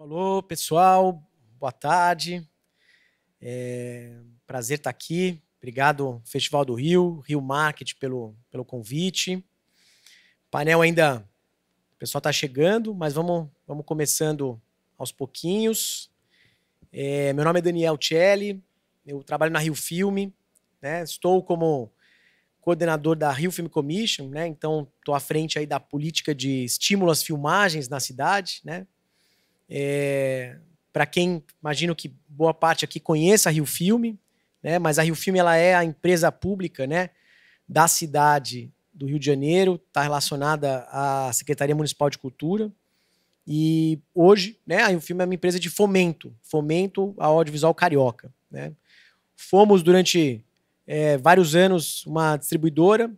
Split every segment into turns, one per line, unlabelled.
Alô, pessoal, boa tarde. É, prazer estar tá aqui. Obrigado, Festival do Rio, Rio Market, pelo, pelo convite. Painel ainda, o pessoal está chegando, mas vamos, vamos começando aos pouquinhos. É, meu nome é Daniel Celli, eu trabalho na Rio Filme, né? estou como coordenador da Rio Film Commission, né? então estou à frente aí da política de estímulo às filmagens na cidade, né? É, para quem imagino que boa parte aqui conheça a Rio Filme, né? Mas a Rio Filme ela é a empresa pública, né? Da cidade do Rio de Janeiro, está relacionada à Secretaria Municipal de Cultura. E hoje, né, a Rio Filme é uma empresa de fomento, fomento ao audiovisual carioca, né? Fomos durante é, vários anos uma distribuidora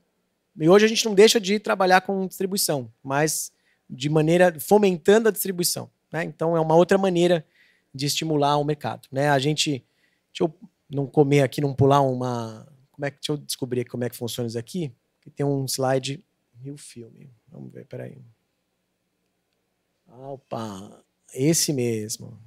e hoje a gente não deixa de trabalhar com distribuição, mas de maneira fomentando a distribuição. Né? Então, é uma outra maneira de estimular o mercado. Né? A gente. Deixa eu não comer aqui, não pular uma. Como é que, deixa eu descobrir como é que funciona isso aqui. tem um slide e o filme. Vamos ver, peraí. Ah, opa! Esse mesmo.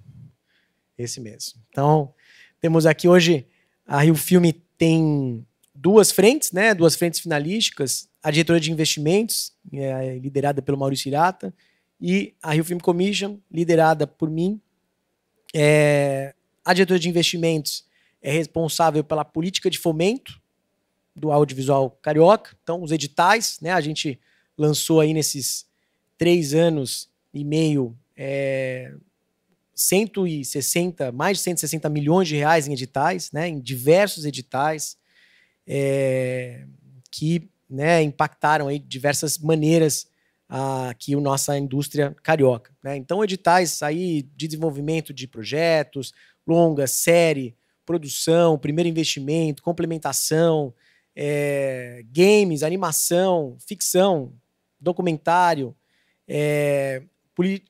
Esse mesmo. Então, temos aqui hoje. A Rio Filme tem duas frentes, né? Duas frentes finalísticas. A diretoria de investimentos, é liderada pelo Maurício Irata, e a Rio Film Commission, liderada por mim. É, a diretora de investimentos é responsável pela política de fomento do audiovisual carioca. Então, os editais, né? A gente lançou aí nesses três anos e meio é, 160, mais de 160 milhões de reais em editais, né? Em diversos editais é, que né, impactaram aí de diversas maneiras aqui a nossa indústria carioca. Né? Então, editais aí de desenvolvimento de projetos, longa, série, produção, primeiro investimento, complementação, é, games, animação, ficção, documentário, é,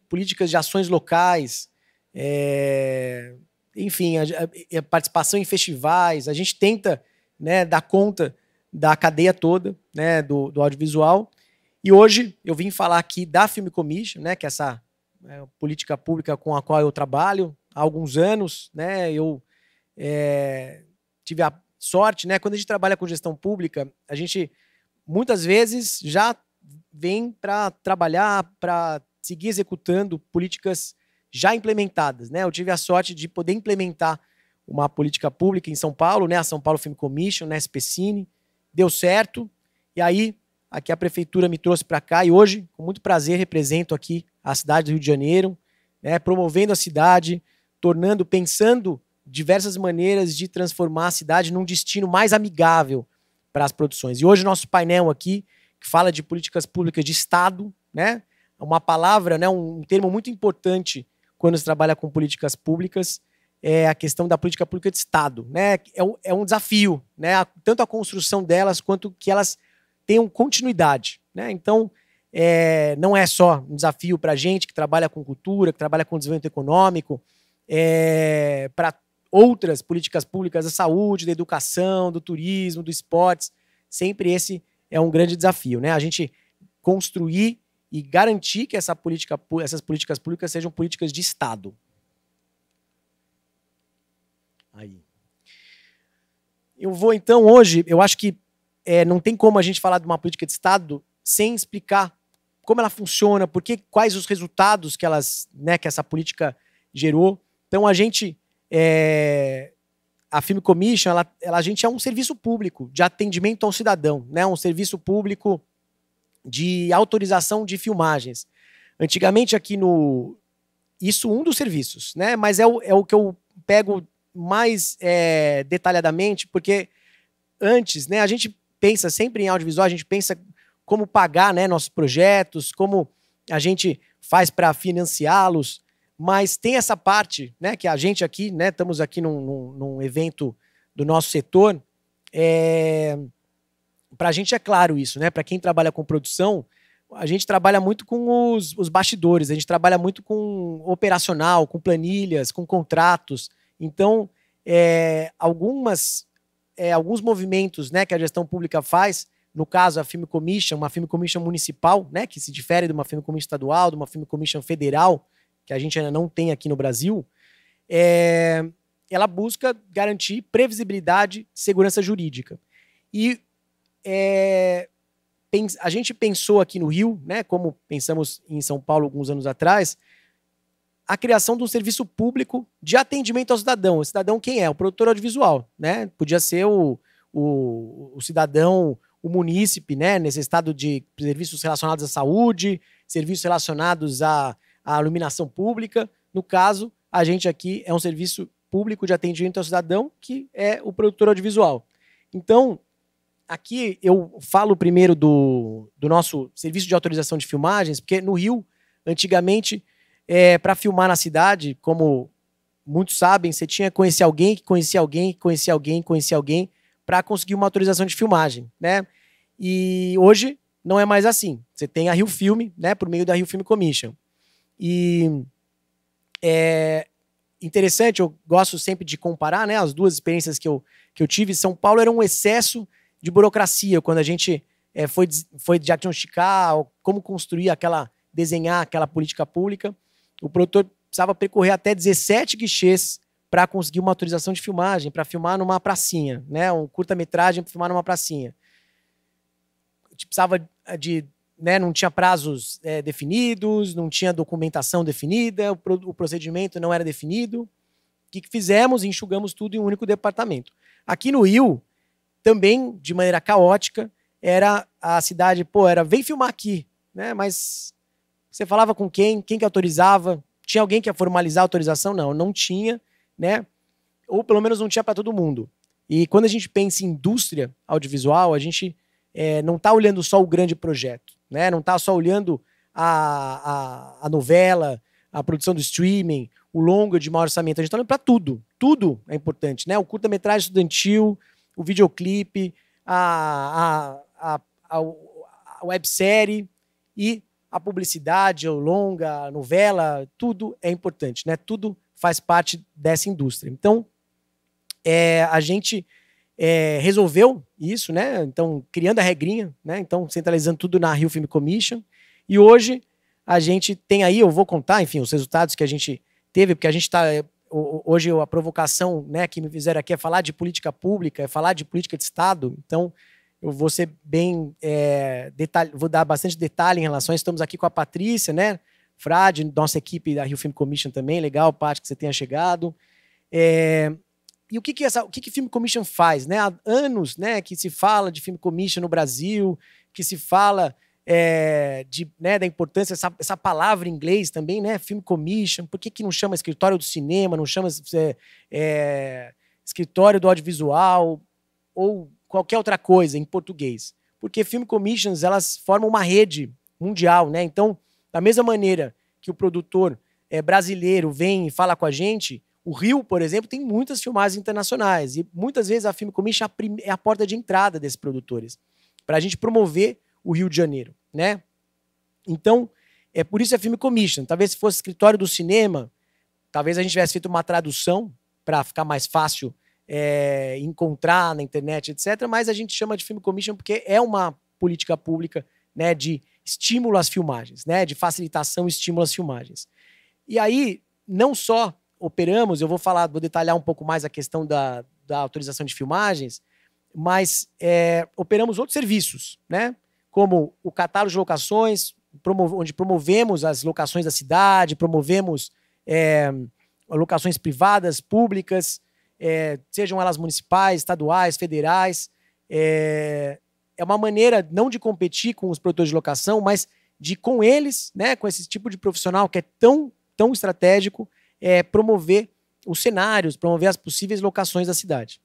políticas de ações locais, é, enfim, a, a, participação em festivais. A gente tenta né, dar conta da cadeia toda né, do, do audiovisual. E hoje eu vim falar aqui da Filme Commission, né, que é essa é, política pública com a qual eu trabalho há alguns anos. Né, eu é, tive a sorte, né, quando a gente trabalha com gestão pública, a gente muitas vezes já vem para trabalhar, para seguir executando políticas já implementadas. Né? Eu tive a sorte de poder implementar uma política pública em São Paulo, né? a São Paulo Film Commission, né? SPCine, deu certo. E aí Aqui a prefeitura me trouxe para cá e hoje, com muito prazer, represento aqui a cidade do Rio de Janeiro, né, promovendo a cidade, tornando, pensando diversas maneiras de transformar a cidade num destino mais amigável para as produções. E hoje nosso painel aqui, que fala de políticas públicas de Estado, né, uma palavra, né, um termo muito importante quando se trabalha com políticas públicas, é a questão da política pública de Estado. Né? É, um, é um desafio, né? tanto a construção delas quanto que elas tenham continuidade. Né? Então, é, não é só um desafio para a gente que trabalha com cultura, que trabalha com desenvolvimento econômico, é, para outras políticas públicas da saúde, da educação, do turismo, do esportes. Sempre esse é um grande desafio, né? A gente construir e garantir que essa política, essas políticas públicas sejam políticas de Estado. Aí. Eu vou então hoje, eu acho que é, não tem como a gente falar de uma política de Estado sem explicar como ela funciona, porque quais os resultados que elas, né, que essa política gerou. Então a gente, é, a Film Commission, ela, ela, a gente é um serviço público de atendimento ao cidadão, né, um serviço público de autorização de filmagens. Antigamente aqui no isso um dos serviços, né, mas é o, é o que eu pego mais é, detalhadamente, porque antes, né, a gente pensa sempre em audiovisual, a gente pensa como pagar né, nossos projetos, como a gente faz para financiá-los, mas tem essa parte né, que a gente aqui, né, estamos aqui num, num, num evento do nosso setor, é... para a gente é claro isso, né? para quem trabalha com produção, a gente trabalha muito com os, os bastidores, a gente trabalha muito com operacional, com planilhas, com contratos, então é, algumas é, alguns movimentos né, que a gestão pública faz, no caso a FIM Commission, uma FIM Commission municipal, né, que se difere de uma FIM Commission estadual, de uma FIM Commission federal, que a gente ainda não tem aqui no Brasil, é, ela busca garantir previsibilidade, segurança jurídica. E é, a gente pensou aqui no Rio, né, como pensamos em São Paulo alguns anos atrás, a criação de um serviço público de atendimento ao cidadão. O cidadão quem é? O produtor audiovisual, né? Podia ser o, o, o cidadão, o munícipe, né? Nesse estado de serviços relacionados à saúde, serviços relacionados à, à iluminação pública. No caso, a gente aqui é um serviço público de atendimento ao cidadão que é o produtor audiovisual. Então, aqui eu falo primeiro do, do nosso serviço de autorização de filmagens, porque no Rio, antigamente, é, para filmar na cidade, como muitos sabem, você tinha que conhecer alguém, que conhecia alguém, que conhecia alguém, que conhecia alguém, para conseguir uma autorização de filmagem, né? E hoje não é mais assim. Você tem a Rio Filme, né, por meio da Rio Filme Commission. E é interessante, eu gosto sempre de comparar, né, as duas experiências que eu, que eu tive. São Paulo era um excesso de burocracia quando a gente é, foi, foi diagnosticar como construir aquela, desenhar aquela política pública o produtor precisava percorrer até 17 guichês para conseguir uma autorização de filmagem, para filmar numa pracinha, né? Um curta-metragem para filmar numa pracinha. Precisava eh, de. Né, não tinha prazos é, definidos, não tinha documentação definida, o, pro, o procedimento não era definido. O que, que fizemos? Enxugamos tudo em um único departamento. Aqui no Rio, também de maneira caótica, era a cidade, pô, era vem filmar aqui, né? Mas você falava com quem? Quem que autorizava? Tinha alguém que ia formalizar a autorização? Não, não tinha, né? Ou pelo menos não tinha para todo mundo. E quando a gente pensa em indústria audiovisual, a gente é, não está olhando só o grande projeto, né? Não está só olhando a, a, a, novela, a produção do streaming, o longa de maior orçamento. A gente está olhando para tudo. Tudo é importante, né? O curta-metragem estudantil, o videoclipe, a, a, a, a, a websérie e a publicidade, o longa, a novela, tudo é importante, né? Tudo faz parte dessa indústria. Então, é, a gente é, resolveu isso, né? Então, criando a regrinha, né? Então, centralizando tudo na Rio Film Commission. E hoje a gente tem aí, eu vou contar, enfim, os resultados que a gente teve, porque a gente está é, hoje a provocação né, que me fizeram aqui é falar de política pública, é falar de política de Estado. Então, eu vou ser bem é, detalhe, vou dar bastante detalhe em relação a isso. Estamos aqui com a Patrícia, né? Frade, nossa equipe da Rio Film Commission também. Legal, Paty, que você tenha chegado. É, e o que que essa, o que que Film Commission faz, né? Há anos, né, que se fala de Film Commission no Brasil, que se fala é, de, né, da importância essa, essa palavra em inglês também, né? Film Commission. Por que que não chama escritório do cinema? Não chama é, é, escritório do audiovisual ou qualquer outra coisa em português. Porque film commissions, elas formam uma rede mundial, né? Então, da mesma maneira que o produtor é, brasileiro vem e fala com a gente, o Rio, por exemplo, tem muitas filmagens internacionais e muitas vezes a Film Commission é a é porta de entrada desses produtores para a gente promover o Rio de Janeiro, né? Então, é por isso a Film Commission. Talvez se fosse escritório do cinema, talvez a gente tivesse feito uma tradução para ficar mais fácil é, encontrar na internet, etc. Mas a gente chama de Film Commission porque é uma política pública né, de estímulo às filmagens, né, de facilitação e estímulo às filmagens. E aí, não só operamos, eu vou falar, vou detalhar um pouco mais a questão da, da autorização de filmagens, mas é, operamos outros serviços, né? Como o catálogo de locações, promo onde promovemos as locações da cidade, promovemos é, locações privadas, públicas, é, sejam elas municipais, estaduais, federais. É, é uma maneira não de competir com os produtores de locação, mas de com eles, né, com esse tipo de profissional que é tão, tão estratégico, é, promover os cenários, promover as possíveis locações da cidade.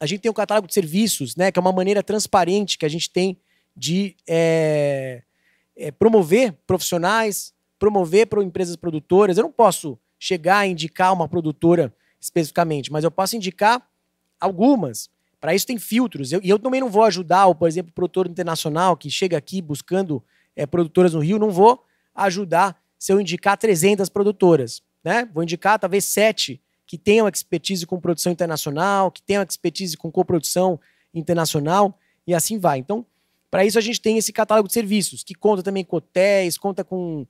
A gente tem um catálogo de serviços, né, que é uma maneira transparente que a gente tem de é, é, promover profissionais, promover para empresas produtoras. Eu não posso chegar e indicar uma produtora especificamente, mas eu posso indicar algumas. Para isso tem filtros. Eu, e eu também não vou ajudar, por exemplo, o produtor internacional que chega aqui buscando é, produtoras no Rio, não vou ajudar se eu indicar 300 produtoras. Né? Vou indicar talvez sete que tenham expertise com produção internacional, que tenham expertise com coprodução internacional, e assim vai. Então, para isso, a gente tem esse catálogo de serviços, que conta também com hotéis, conta com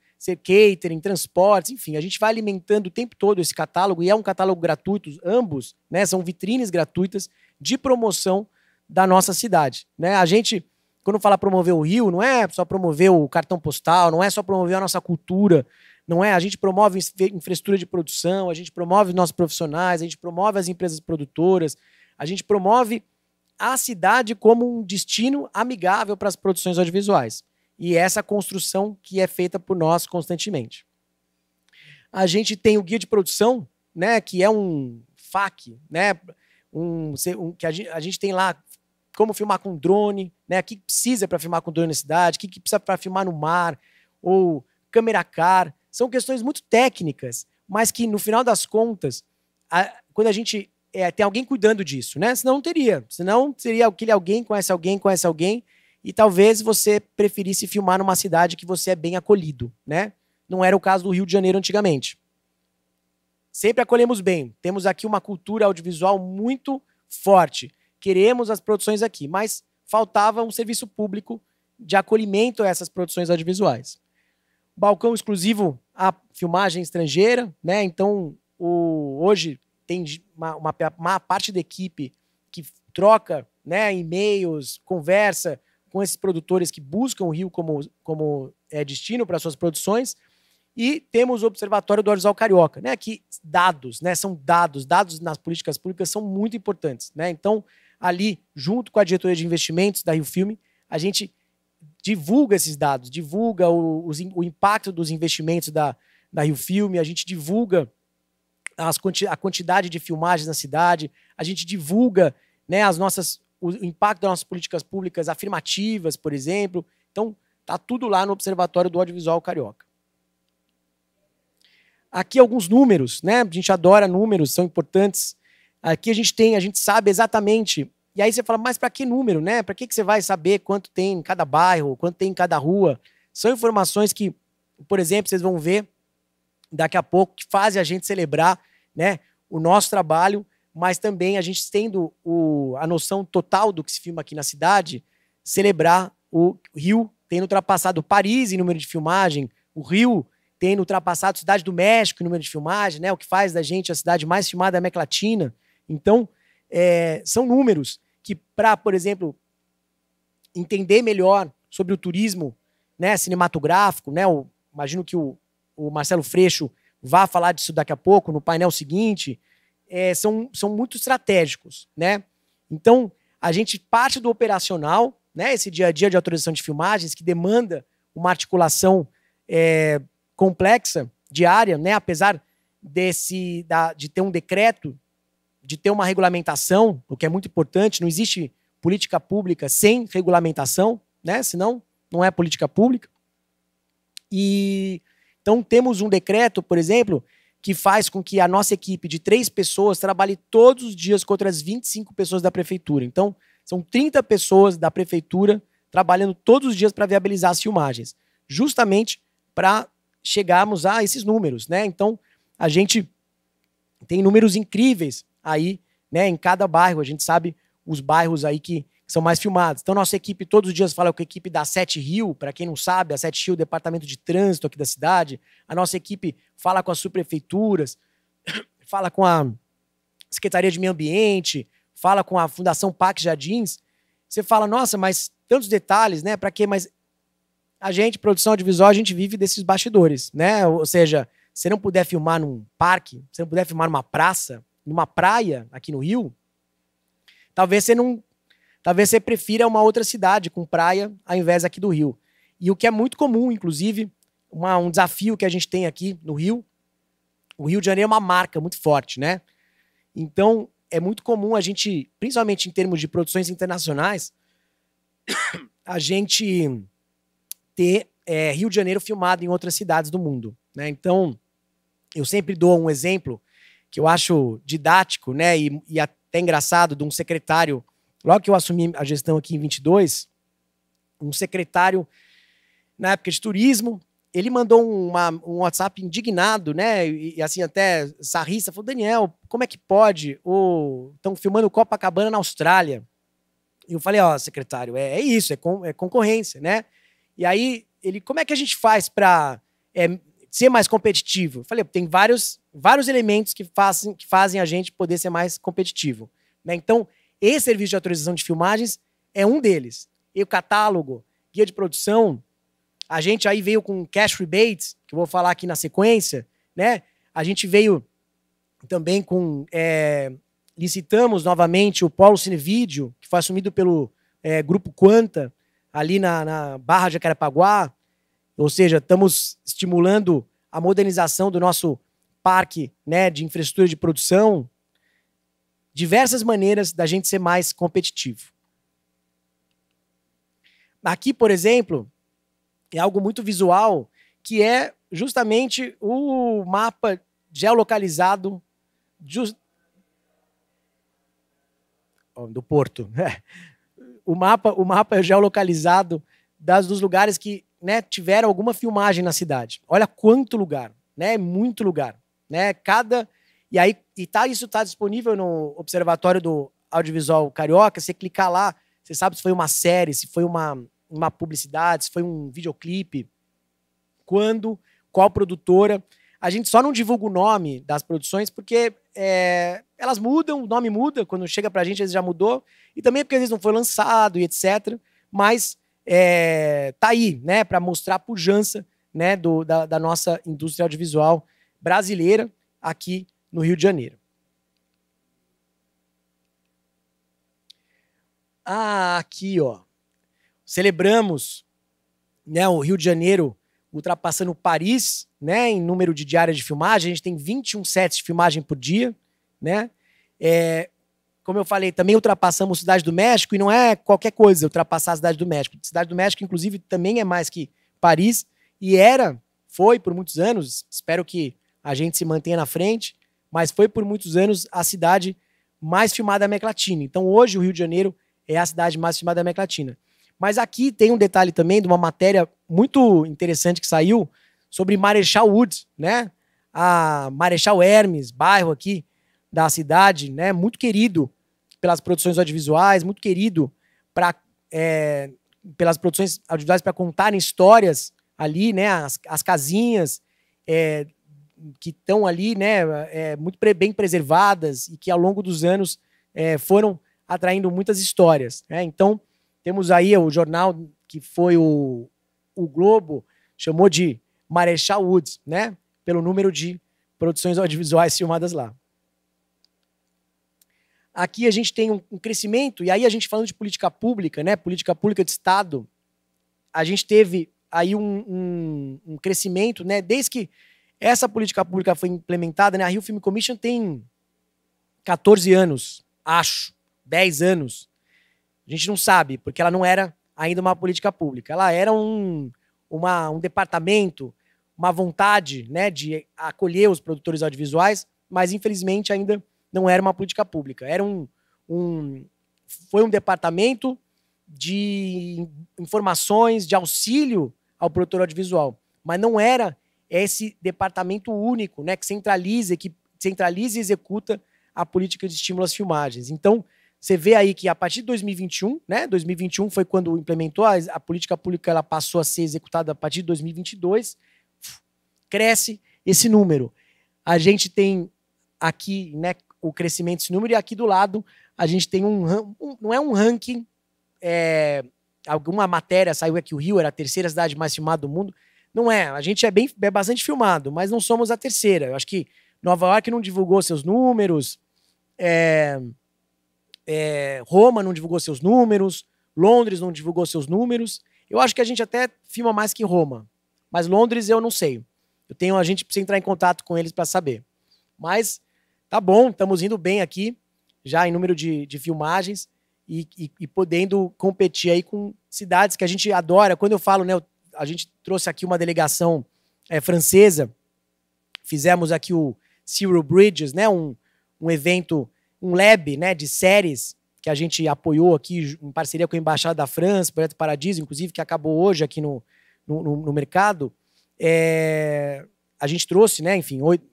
catering, transportes, enfim. A gente vai alimentando o tempo todo esse catálogo, e é um catálogo gratuito, ambos, né? São vitrines gratuitas de promoção da nossa cidade. Né? A gente, quando fala promover o Rio, não é só promover o cartão postal, não é só promover a nossa cultura, não é? A gente promove infraestrutura de produção, a gente promove nossos profissionais, a gente promove as empresas produtoras, a gente promove a cidade como um destino amigável para as produções audiovisuais. E é essa construção que é feita por nós constantemente. A gente tem o guia de produção, né, que é um FAQ, né, um, um que a gente, a gente, tem lá como filmar com drone, né, o que precisa para filmar com drone na cidade, o que, que precisa para filmar no mar, ou câmera car. São questões muito técnicas, mas que no final das contas, a, quando a gente é, tem alguém cuidando disso, né? Senão não teria. Senão seria aquele alguém conhece alguém, conhece alguém, e talvez você preferisse filmar numa cidade que você é bem acolhido, né? Não era o caso do Rio de Janeiro antigamente. Sempre acolhemos bem. Temos aqui uma cultura audiovisual muito forte. Queremos as produções aqui, mas faltava um serviço público de acolhimento a essas produções audiovisuais. Balcão exclusivo à filmagem estrangeira, né? Então, o, hoje tem uma, uma, uma parte da equipe que troca né, e-mails, conversa com esses produtores que buscam o Rio como, como é, destino para suas produções. E temos o Observatório do Horizonte Carioca, né? Que dados, né? São dados, dados nas políticas públicas são muito importantes, né? Então, ali, junto com a diretoria de investimentos da Rio Filme, a gente divulga esses dados, divulga o, o impacto dos investimentos da, da Rio Filme, a gente divulga as, a quantidade de filmagens na cidade, a gente divulga né, as nossas, o impacto das nossas políticas públicas afirmativas, por exemplo. Então, tá tudo lá no Observatório do Audiovisual Carioca. Aqui alguns números, né? A gente adora números, são importantes. Aqui a gente tem, a gente sabe exatamente. E aí você fala, mas para que número, né? Para que, que você vai saber quanto tem em cada bairro, quanto tem em cada rua? São informações que, por exemplo, vocês vão ver daqui a pouco, que fazem a gente celebrar né, o nosso trabalho, mas também a gente tendo o, a noção total do que se filma aqui na cidade, celebrar o Rio tendo ultrapassado Paris em número de filmagem, o Rio tendo ultrapassado Cidade do México em número de filmagem, né, o que faz da gente a cidade mais filmada da América Latina. Então, é, são números que, para, por exemplo, entender melhor sobre o turismo né, cinematográfico, né, o, imagino que o, o Marcelo Freixo vá falar disso daqui a pouco, no painel seguinte, é, são, são muito estratégicos, né? Então, a gente parte do operacional, né? Esse dia a dia de autorização de filmagens que demanda uma articulação é, complexa, diária, né? Apesar desse, da, de ter um decreto, de ter uma regulamentação, o que é muito importante, não existe política pública sem regulamentação, né? Senão, não é política pública. E então, temos um decreto, por exemplo, que faz com que a nossa equipe de três pessoas trabalhe todos os dias contra as 25 pessoas da prefeitura. Então, são 30 pessoas da prefeitura trabalhando todos os dias para viabilizar as filmagens, justamente para chegarmos a esses números, né? Então, a gente tem números incríveis aí, né, em cada bairro. A gente sabe os bairros aí que são mais filmados. Então, nossa equipe todos os dias fala com a equipe da Sete Rio, para quem não sabe, a Sete Rio, é departamento de trânsito aqui da cidade. A nossa equipe fala com as subprefeituras, fala com a Secretaria de Meio Ambiente, fala com a Fundação Parque Jardins. Você fala, nossa, mas tantos detalhes, né? Para quê? Mas a gente, produção audiovisual, a gente vive desses bastidores, né? Ou seja, se não puder filmar num parque, se não puder filmar numa praça, numa praia aqui no Rio, talvez você não talvez você prefira uma outra cidade com praia ao invés aqui do Rio. E o que é muito comum, inclusive, uma, um desafio que a gente tem aqui no Rio. O Rio de Janeiro é uma marca muito forte, né? Então, é muito comum a gente, principalmente em termos de produções internacionais, a gente ter é, Rio de Janeiro filmado em outras cidades do mundo. Né? Então, eu sempre dou um exemplo que eu acho didático né? e, e até engraçado de um secretário Logo que eu assumi a gestão aqui em 22, um secretário na época de turismo, ele mandou uma, um WhatsApp indignado, né? E, e assim, até sarrista, falou: Daniel, como é que pode? Estão oh, filmando Copacabana na Austrália. E eu falei: Ó, oh, secretário, é, é isso, é, é, concorrência, né? E aí ele: Como é que a gente faz para é, ser mais competitivo? Eu falei: Tem vários, vários elementos que fazem, que fazem a gente poder ser mais competitivo. Né? Então, esse serviço de autorização de filmagens é um deles. E o catálogo, guia de produção, a gente aí veio com cash rebates, que eu vou falar aqui na sequência, né? A gente veio também com. É, licitamos novamente o Polo Cinevídeo, que foi assumido pelo é, Grupo Quanta, ali na, na Barra de Acarapaguá. Ou seja, estamos estimulando a modernização do nosso parque né, de infraestrutura de produção diversas maneiras da gente ser mais competitivo. Aqui, por exemplo, é algo muito visual, que é justamente o mapa geolocalizado just... do porto. o mapa, o mapa geolocalizado das, dos lugares que né, tiveram alguma filmagem na cidade. Olha quanto lugar, né? É muito lugar, né? Cada e aí, e tá, isso está disponível no Observatório do Audiovisual Carioca. Você clicar lá, você sabe se foi uma série, se foi uma, uma publicidade, se foi um videoclipe, quando, qual produtora. A gente só não divulga o nome das produções porque é, elas mudam, o nome muda, quando chega para a gente, às vezes já mudou, e também porque às vezes não foi lançado e etc. Mas é, tá aí, né, para mostrar a pujança né, do, da, da nossa indústria audiovisual brasileira aqui no Rio de Janeiro. Ah, aqui, ó. Celebramos né, o Rio de Janeiro ultrapassando Paris, né, em número de diárias de filmagem. A gente tem 21 sets de filmagem por dia, né? É, como eu falei, também ultrapassamos Cidade do México e não é qualquer coisa ultrapassar a Cidade do México. Cidade do México, inclusive, também é mais que Paris e era, foi por muitos anos. Espero que a gente se mantenha na frente mas foi por muitos anos a cidade mais filmada da América Latina. Então hoje o Rio de Janeiro é a cidade mais filmada da América Latina. Mas aqui tem um detalhe também de uma matéria muito interessante que saiu sobre Marechal Woods, né? A Marechal Hermes, bairro aqui da cidade, né? Muito querido pelas produções audiovisuais, muito querido para é, pelas produções audiovisuais para contarem histórias ali, né? As, as casinhas, é, que estão ali, né, é, muito bem preservadas e que ao longo dos anos é, foram atraindo muitas histórias. Né? Então, temos aí o jornal que foi o, o Globo, chamou de Marechal Woods, né, pelo número de produções audiovisuais filmadas lá. Aqui a gente tem um, um crescimento, e aí a gente falando de política pública, né, política pública de Estado, a gente teve aí um, um, um crescimento, né, desde que essa política pública foi implementada, né? A Rio Film Commission tem 14 anos, acho, 10 anos. A gente não sabe, porque ela não era ainda uma política pública. Ela era um, uma, um departamento, uma vontade né, de acolher os produtores audiovisuais, mas infelizmente ainda não era uma política pública. Era um, um, foi um departamento de informações, de auxílio ao produtor audiovisual, mas não era é esse departamento único, né, que centraliza, que centraliza e executa a política de estímulo às filmagens. Então, você vê aí que a partir de 2021, né, 2021 foi quando implementou a, a política pública, ela passou a ser executada a partir de 2022, cresce esse número. A gente tem aqui, né, o crescimento desse número e aqui do lado a gente tem um, um não é um ranking é, alguma matéria saiu aqui o Rio era a terceira cidade mais filmada do mundo não é. A gente é, bem, é bastante filmado, mas não somos a terceira. Eu acho que Nova York não divulgou seus números. É, é, Roma não divulgou seus números. Londres não divulgou seus números. Eu acho que a gente até filma mais que Roma. Mas Londres eu não sei. Eu tenho a gente precisa entrar em contato com eles para saber. Mas tá bom, estamos indo bem aqui, já em número de, de filmagens e, e, e, podendo competir aí com cidades que a gente adora. Quando eu falo, né, eu a gente trouxe aqui uma delegação é, francesa, fizemos aqui o Cyril Bridges, né, um, um evento, um lab né, de séries que a gente apoiou aqui em parceria com a Embaixada da França, Projeto Paradiso, inclusive, que acabou hoje aqui no, no, no, no mercado. É, a gente trouxe, né, enfim, oito,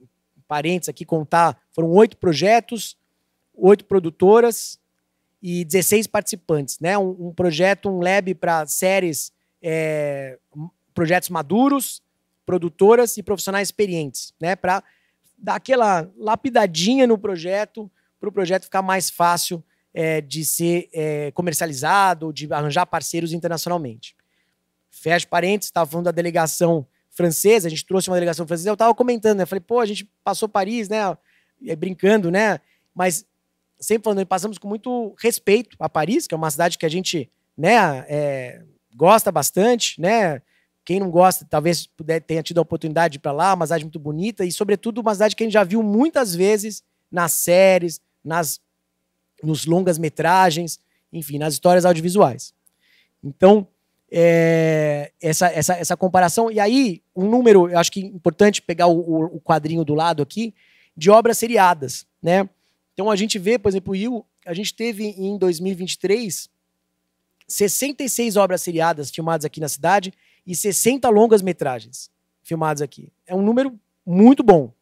parentes aqui contar, foram oito projetos, oito produtoras e 16 participantes, né? Um, um projeto, um lab para séries é, projetos maduros, produtoras e profissionais experientes, né? Para dar aquela lapidadinha no projeto, para o projeto ficar mais fácil é, de ser é, comercializado, de arranjar parceiros internacionalmente. Fecho parênteses, estava falando da delegação francesa, a gente trouxe uma delegação francesa, eu estava comentando, né? Falei, pô, a gente passou Paris, né? É, brincando, né? Mas sempre falando, passamos com muito respeito a Paris, que é uma cidade que a gente, né, é, gosta bastante, né? Quem não gosta, talvez puder, tenha tido a oportunidade de ir para lá, uma cidade muito bonita e, sobretudo, uma cidade que a gente já viu muitas vezes nas séries, nas nos longas metragens, enfim, nas histórias audiovisuais. Então, é, essa, essa, essa comparação. E aí, um número, eu acho que é importante pegar o, o quadrinho do lado aqui, de obras seriadas, né? Então a gente vê, por exemplo, o Yu, a gente teve em 2023 66 obras seriadas filmadas aqui na cidade e 60 longas-metragens filmadas aqui. É um número muito bom,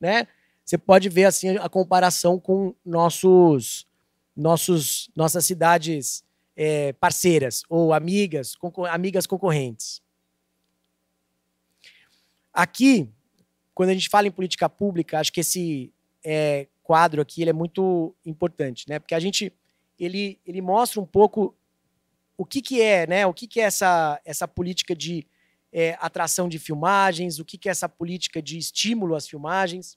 né? Você pode ver assim a comparação com nossos, nossos nossas cidades é, parceiras ou amigas, concor amigas concorrentes. Aqui, quando a gente fala em política pública, acho que esse é, quadro aqui ele é muito importante, né? Porque a gente ele, ele mostra um pouco o que, que é, né? O que, que é essa, essa política de é, atração de filmagens? O que, que é essa política de estímulo às filmagens?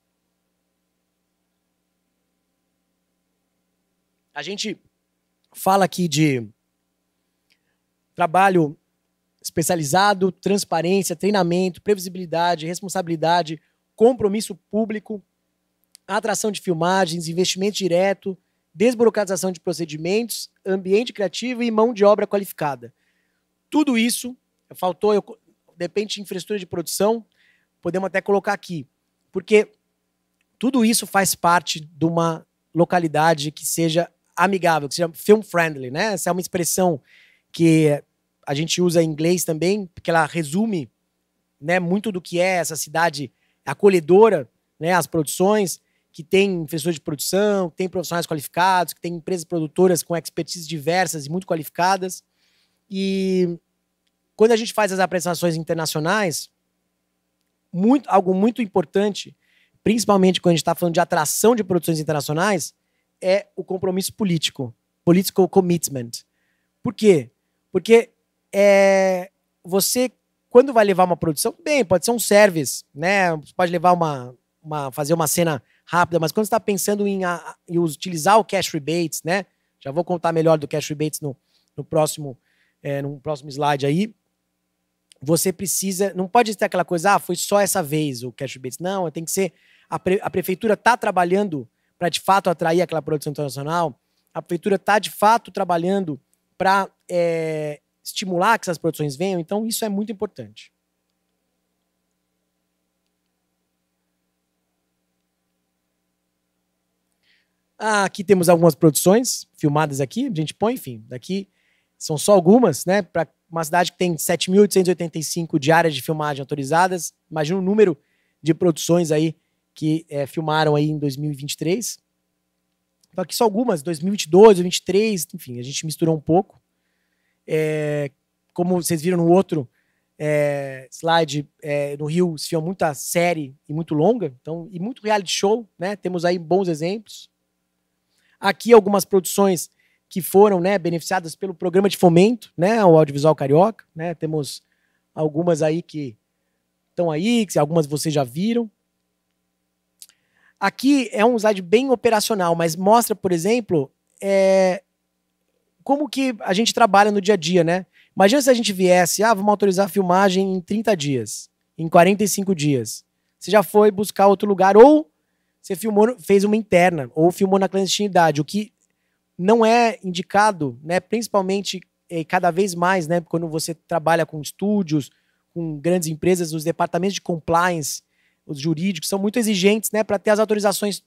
A gente fala aqui de trabalho especializado, transparência, treinamento, previsibilidade, responsabilidade, compromisso público, atração de filmagens, investimento direto, desburocratização de procedimentos, ambiente criativo e mão de obra qualificada. Tudo isso faltou, eu, depende de infraestrutura de produção, podemos até colocar aqui, porque tudo isso faz parte de uma localidade que seja amigável, que seja film friendly, né? Essa é uma expressão que a gente usa em inglês também, porque ela resume, né, muito do que é essa cidade acolhedora, né, as produções, que tem infraestrutura de produção, que tem profissionais qualificados, que tem empresas produtoras com expertise diversas e muito qualificadas. E quando a gente faz as apresentações internacionais, muito, algo muito importante, principalmente quando a gente está falando de atração de produções internacionais, é o compromisso político, political commitment. Por quê? Porque é, você, quando vai levar uma produção, bem, pode ser um service, né? Você pode levar uma, uma fazer uma cena rápida, mas quando você está pensando em, em, utilizar o cash rebates, né? Já vou contar melhor do cash rebates no, no próximo, é, no próximo slide aí. Você precisa, não pode ter aquela coisa, ah, foi só essa vez o cash rebates. Não, tem que ser a, pre, a prefeitura está trabalhando para de fato atrair aquela produção internacional. A prefeitura está de fato trabalhando para é, estimular que essas produções venham. Então isso é muito importante. Ah, aqui temos algumas produções filmadas aqui, a gente põe, enfim, daqui são só algumas, né? Para uma cidade que tem 7.885 de áreas de filmagem autorizadas, imagina o número de produções aí que é, filmaram aí em 2023. Então aqui só algumas, 2022, 2023, enfim, a gente misturou um pouco. É, como vocês viram no outro é, slide, no Rio se filmou muita série e muito longa, então, e muito reality show, né? Temos aí bons exemplos aqui algumas produções que foram né, beneficiadas pelo programa de fomento né, ao audiovisual carioca. Né? Temos algumas aí que estão aí, que algumas vocês já viram. Aqui é um slide bem operacional, mas mostra, por exemplo, é, como que a gente trabalha no dia a dia, né? Imagina se a gente viesse, ah, vamos autorizar a filmagem em 30 dias, em 45 dias. Você já foi buscar outro lugar ou você filmou, fez uma interna ou filmou na clandestinidade, o que não é indicado, né? Principalmente eh, cada vez mais, né? Quando você trabalha com estúdios, com grandes empresas, os departamentos de compliance, os jurídicos são muito exigentes, né? Para ter as autorizações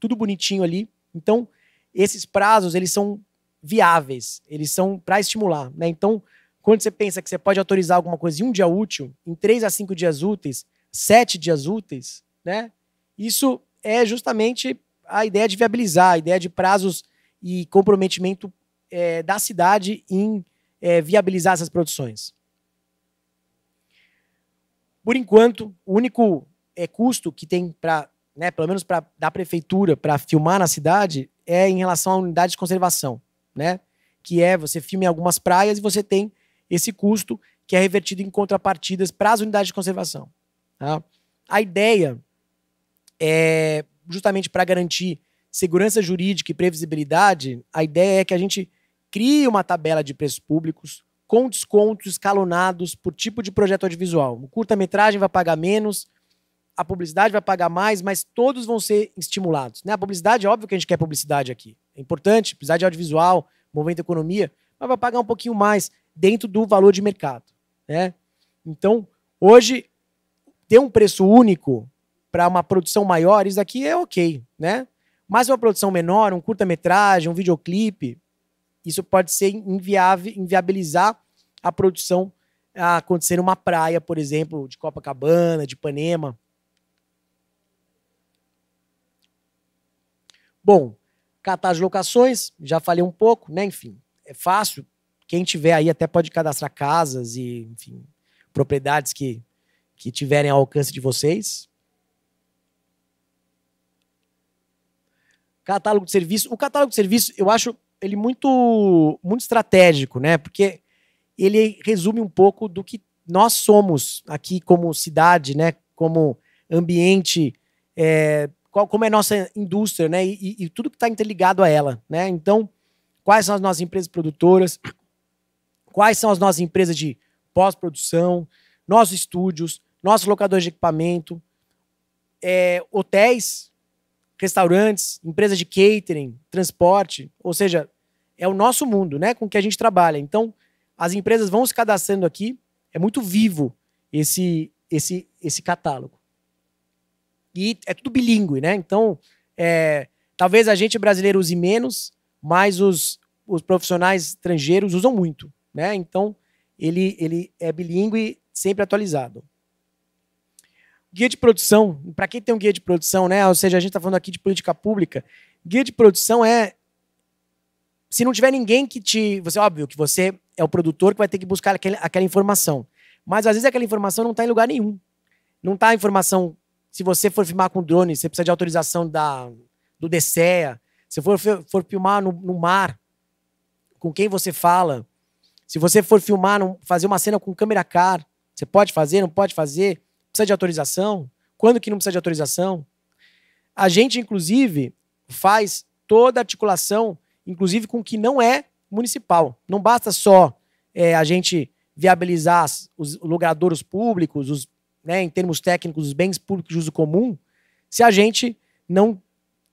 tudo bonitinho ali. Então esses prazos eles são viáveis, eles são para estimular, né? Então quando você pensa que você pode autorizar alguma coisa em um dia útil, em três a cinco dias úteis, sete dias úteis, né? Isso é justamente a ideia de viabilizar, a ideia de prazos e comprometimento é, da cidade em é, viabilizar essas produções. Por enquanto, o único é, custo que tem para, né, pelo menos para da prefeitura para filmar na cidade é em relação à unidade de conservação, né? Que é você filma em algumas praias e você tem esse custo que é revertido em contrapartidas para as unidades de conservação. Tá? A ideia é, justamente para garantir segurança jurídica e previsibilidade, a ideia é que a gente crie uma tabela de preços públicos com descontos escalonados por tipo de projeto audiovisual. O curta-metragem vai pagar menos, a publicidade vai pagar mais, mas todos vão ser estimulados. Né? A publicidade, é óbvio que a gente quer publicidade aqui. É importante, publicidade audiovisual, movimento economia, mas vai pagar um pouquinho mais dentro do valor de mercado. Né? Então, hoje, ter um preço único para uma produção maior, isso aqui é ok, né? Mas uma produção menor, um curta-metragem, um videoclipe, isso pode ser inviável, inviabilizar a produção a acontecer numa praia, por exemplo, de Copacabana, de Ipanema. Bom, catar as locações, já falei um pouco, né? Enfim, é fácil. Quem tiver aí até pode cadastrar casas e, enfim, propriedades que, que tiverem ao alcance de vocês. Catálogo de serviço. O catálogo de serviço, eu acho ele muito, muito estratégico, né? Porque ele resume um pouco do que nós somos aqui como cidade, né? Como ambiente, é, qual, como é a nossa indústria, né? E, e tudo que está interligado a ela, né? Então, quais são as nossas empresas produtoras, quais são as nossas empresas de pós-produção, nossos estúdios, nossos locadores de equipamento, é, hotéis, restaurantes, empresas de catering, transporte, ou seja, é o nosso mundo, né, com que a gente trabalha. Então, as empresas vão se cadastrando aqui, é muito vivo esse esse esse catálogo. E é tudo bilíngue, né? Então, é, talvez a gente brasileiro use menos, mas os, os profissionais estrangeiros usam muito, né? Então, ele, ele é bilíngue sempre atualizado. Guia de produção, para quem tem um guia de produção, né? Ou seja, a gente está falando aqui de política pública. Guia de produção é se não tiver ninguém que te, você óbvio que você é o produtor que vai ter que buscar aquele, aquela informação. Mas às vezes aquela informação não está em lugar nenhum. Não está a informação. Se você for filmar com drone, você precisa de autorização da, do DCEA. Se for, for filmar no, no mar, com quem você fala. Se você for filmar, fazer uma cena com câmera car, você pode fazer, não pode fazer precisa de autorização, quando que não precisa de autorização. A gente, inclusive, faz toda a articulação, inclusive com o que não é municipal. Não basta só é, a gente viabilizar os logradouros públicos, os, né, em termos técnicos, os bens públicos de uso comum, se a gente não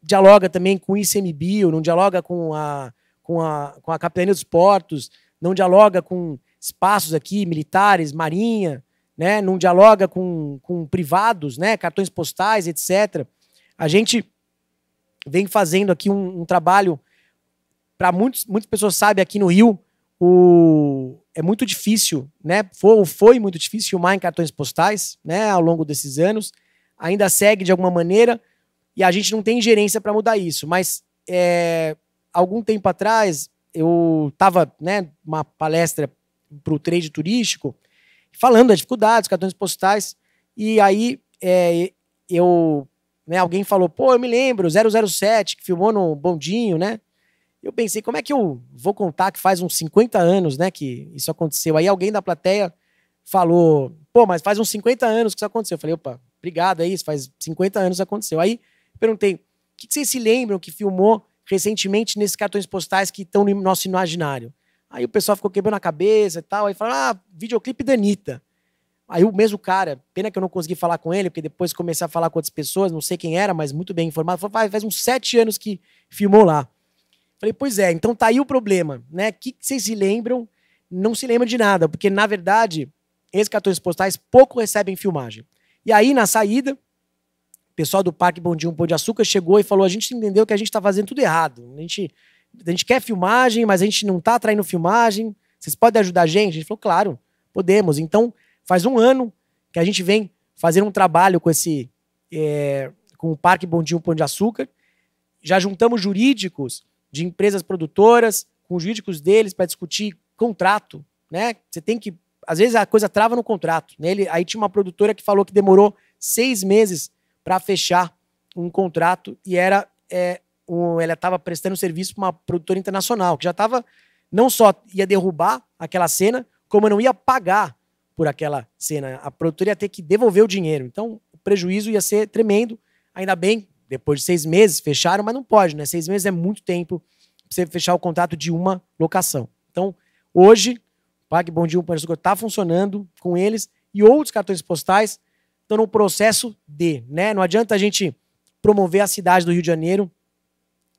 dialoga também com o ICMBio, não dialoga com a, com a, com a Capitania dos Portos, não dialoga com espaços aqui militares, marinha, né, não dialoga com, com privados, né, cartões postais, etc. A gente vem fazendo aqui um, um trabalho para muitas pessoas sabem aqui no Rio o é muito difícil, né? Foi, foi muito difícil filmar em cartões postais, né? Ao longo desses anos, ainda segue de alguma maneira e a gente não tem gerência para mudar isso. Mas é, algum tempo atrás eu estava, né? Uma palestra para o trade turístico falando das dificuldades, cartões postais. E aí é, eu. Né, alguém falou, pô, eu me lembro, 007, que filmou no Bondinho, né? Eu pensei, como é que eu vou contar que faz uns 50 anos, né, que isso aconteceu? Aí alguém da plateia falou, pô, mas faz uns 50 anos que isso aconteceu. Eu falei, opa, obrigado, é isso, faz 50 anos que aconteceu. Aí perguntei, o que vocês se lembram que filmou recentemente nesses cartões postais que estão no nosso imaginário? Aí o pessoal ficou quebrando a cabeça e tal. Aí falaram, ah, videoclipe da Anitta. Aí o mesmo cara, pena que eu não consegui falar com ele, porque depois comecei a falar com outras pessoas, não sei quem era, mas muito bem informado. Falou, faz uns sete anos que filmou lá. Falei, pois é, então tá aí o problema, né? O que vocês se lembram? Não se lembram de nada, porque na verdade, esses 14 postais pouco recebem filmagem. E aí, na saída, o pessoal do Parque Bom Dia Um Pão de Açúcar chegou e falou: a gente entendeu que a gente está fazendo tudo errado. A gente a gente quer filmagem, mas a gente não tá atraindo filmagem. Vocês podem ajudar a gente? A gente falou, claro, podemos. Então, faz um ano que a gente vem fazendo um trabalho com esse. É, com o Parque Bondinho Pão de Açúcar. Já juntamos jurídicos de empresas produtoras com jurídicos deles para discutir contrato, né? Você tem que. Às vezes a coisa trava no contrato. Né? Ele, aí tinha uma produtora que falou que demorou seis meses para fechar um contrato e era é, um, ela estava prestando serviço para uma produtora internacional, que já estava, não só ia derrubar aquela cena, como não ia pagar por aquela cena. A produtora ia ter que devolver o dinheiro. Então, o prejuízo ia ser tremendo. Ainda bem, depois de seis meses, fecharam, mas não pode, né? Seis meses é muito tempo para você fechar o contrato de uma locação. Então, hoje, Pague Bom Dia, o Pão está funcionando com eles e outros cartões postais estão no processo de, né? Não adianta a gente promover a cidade do Rio de Janeiro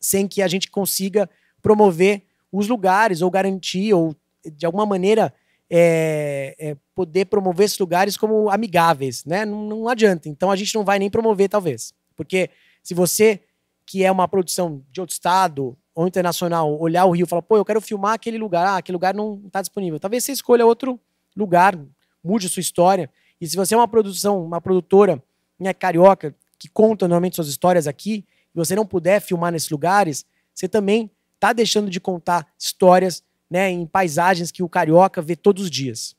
sem que a gente consiga promover os lugares ou garantir ou de alguma maneira é, é, poder promover esses lugares como amigáveis, né? Não, não adianta. Então a gente não vai nem promover talvez, porque se você que é uma produção de outro estado ou internacional olhar o Rio e falar, pô, eu quero filmar aquele lugar, ah, aquele lugar não está disponível. Talvez você escolha outro lugar, mude a sua história. E se você é uma produção, uma produtora né, carioca que conta normalmente suas histórias aqui, e você não puder filmar nesses lugares, você também está deixando de contar histórias né, em paisagens que o carioca vê todos os dias.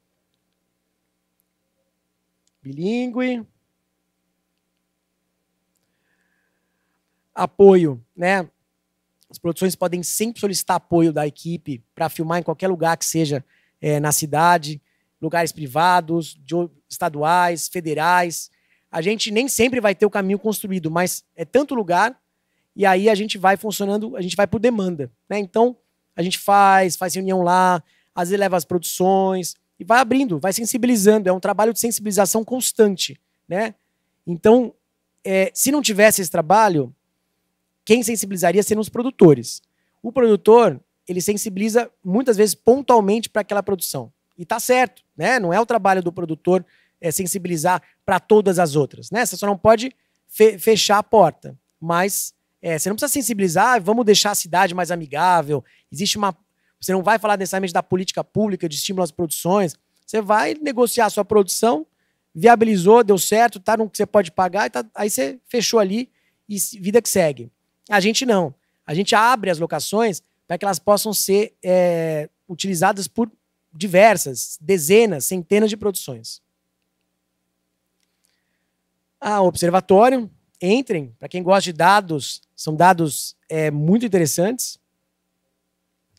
Bilingue. Apoio, né? As produções podem sempre solicitar apoio da equipe para filmar em qualquer lugar que seja é, na cidade, lugares privados, estaduais, federais a gente nem sempre vai ter o caminho construído, mas é tanto lugar e aí a gente vai funcionando, a gente vai por demanda, né? Então a gente faz, faz reunião lá, às vezes leva as produções e vai abrindo, vai sensibilizando. É um trabalho de sensibilização constante, né? Então, é, se não tivesse esse trabalho, quem sensibilizaria seriam os produtores. O produtor ele sensibiliza muitas vezes pontualmente para aquela produção e está certo, né? Não é o trabalho do produtor é, sensibilizar para todas as outras, né? Você só não pode fe fechar a porta, mas é, você não precisa sensibilizar, ah, vamos deixar a cidade mais amigável. Existe uma, você não vai falar necessariamente da política pública de estímulo às produções. Você vai negociar a sua produção, viabilizou, deu certo, tá no que você pode pagar, tá, aí você fechou ali e vida que segue. A gente não. A gente abre as locações para que elas possam ser é, utilizadas por diversas, dezenas, centenas de produções a ah, Observatório. Entrem, para quem gosta de dados, são dados é, muito interessantes.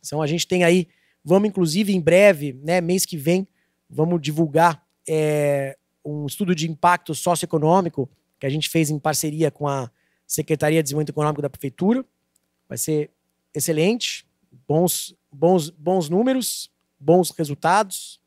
Então a gente tem aí, vamos inclusive em breve, né, mês que vem, vamos divulgar é, um estudo de impacto socioeconômico que a gente fez em parceria com a Secretaria de Desenvolvimento Econômico da Prefeitura. Vai ser excelente, bons, bons, bons números, bons resultados.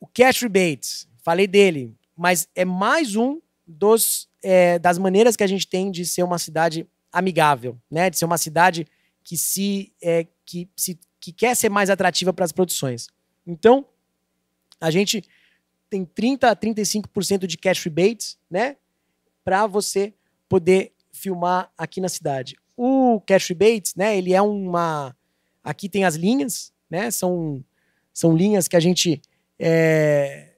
o cash rebates, falei dele, mas é mais um dos, é, das maneiras que a gente tem de ser uma cidade amigável, né? De ser uma cidade que se, é, que, se que quer ser mais atrativa para as produções. Então, a gente tem 30 a 35% de cash rebates, né? Para você poder filmar aqui na cidade. O cash rebates, né? Ele é uma aqui tem as linhas, né? São são linhas que a gente é,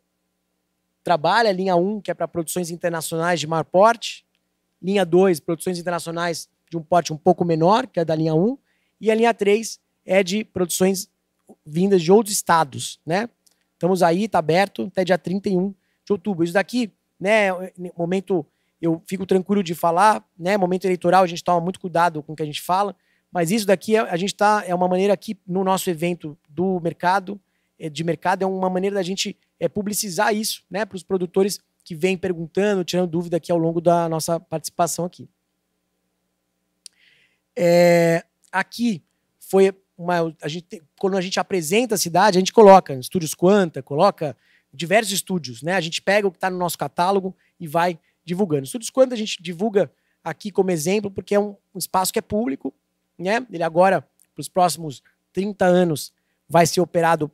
trabalha linha 1, que é para produções internacionais de maior porte, linha 2, produções internacionais de um porte um pouco menor, que é da linha 1, e a linha 3 é de produções vindas de outros estados, né? Estamos aí, está aberto até dia 31 de outubro. Isso daqui, né, momento eu fico tranquilo de falar, né? Momento eleitoral, a gente toma muito cuidado com o que a gente fala, mas isso daqui é, a gente tá é uma maneira aqui no nosso evento do mercado é, de mercado, é uma maneira da gente é, publicizar isso né, para os produtores que vêm perguntando, tirando dúvida aqui ao longo da nossa participação aqui. É, aqui foi uma. A gente, quando a gente apresenta a cidade, a gente coloca estúdios Quanta, coloca diversos estúdios, né? A gente pega o que está no nosso catálogo e vai divulgando. Estúdios Quanta a gente divulga aqui como exemplo, porque é um, um espaço que é público, né? Ele agora, para os próximos 30 anos, vai ser operado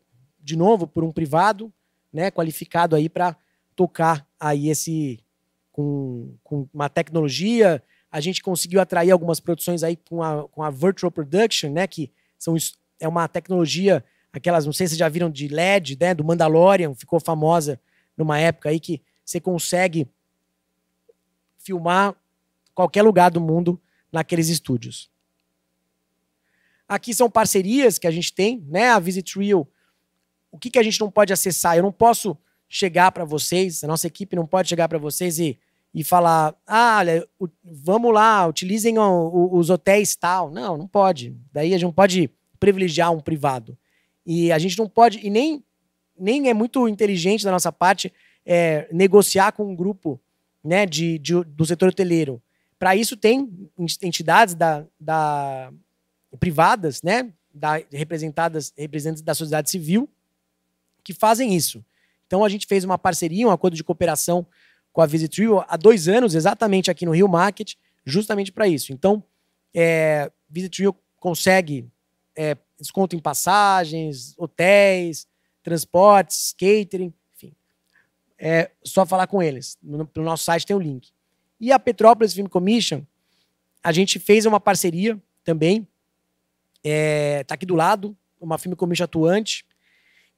de novo, por um privado, né, qualificado aí para tocar aí esse com, com uma tecnologia. A gente conseguiu atrair algumas produções aí com a, com a virtual production, né, que são é uma tecnologia aquelas, não sei se já viram de LED, né, do Mandalorian, ficou famosa numa época aí que você consegue filmar qualquer lugar do mundo naqueles estúdios. Aqui são parcerias que a gente tem, né? A Visit Real o que, que a gente não pode acessar. Eu não posso chegar para vocês, a nossa equipe não pode chegar para vocês e, e falar: ah, olha, vamos lá, utilizem os hotéis tal. Não, não pode. Daí a gente não pode privilegiar um privado. E a gente não pode, e nem, nem é muito inteligente da nossa parte é, negociar com um grupo né, de, de do setor hoteleiro. Para isso, tem entidades da, da, privadas, né, da, representadas, representantes da sociedade civil, que fazem isso. Então a gente fez uma parceria, um acordo de cooperação com a Visit Trio há dois anos, exatamente aqui no Rio Market, justamente para isso. Então, é, Visit Trio consegue é, desconto em passagens, hotéis, transportes, catering, enfim. É só falar com eles. No, no nosso site tem o um link. E a Petrópolis Film Commission, a gente fez uma parceria também. Está é, tá aqui do lado, uma Film Commission atuante.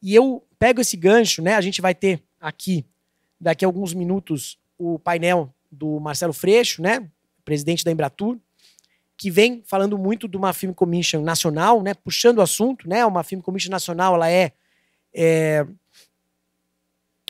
E eu pego esse gancho, né? A gente vai ter aqui, daqui a alguns minutos, o painel do Marcelo Freixo, né? Presidente da Embratur, que vem falando muito de uma Film Commission nacional, né? Puxando o assunto, né? Uma Film Commission nacional, ela é. é...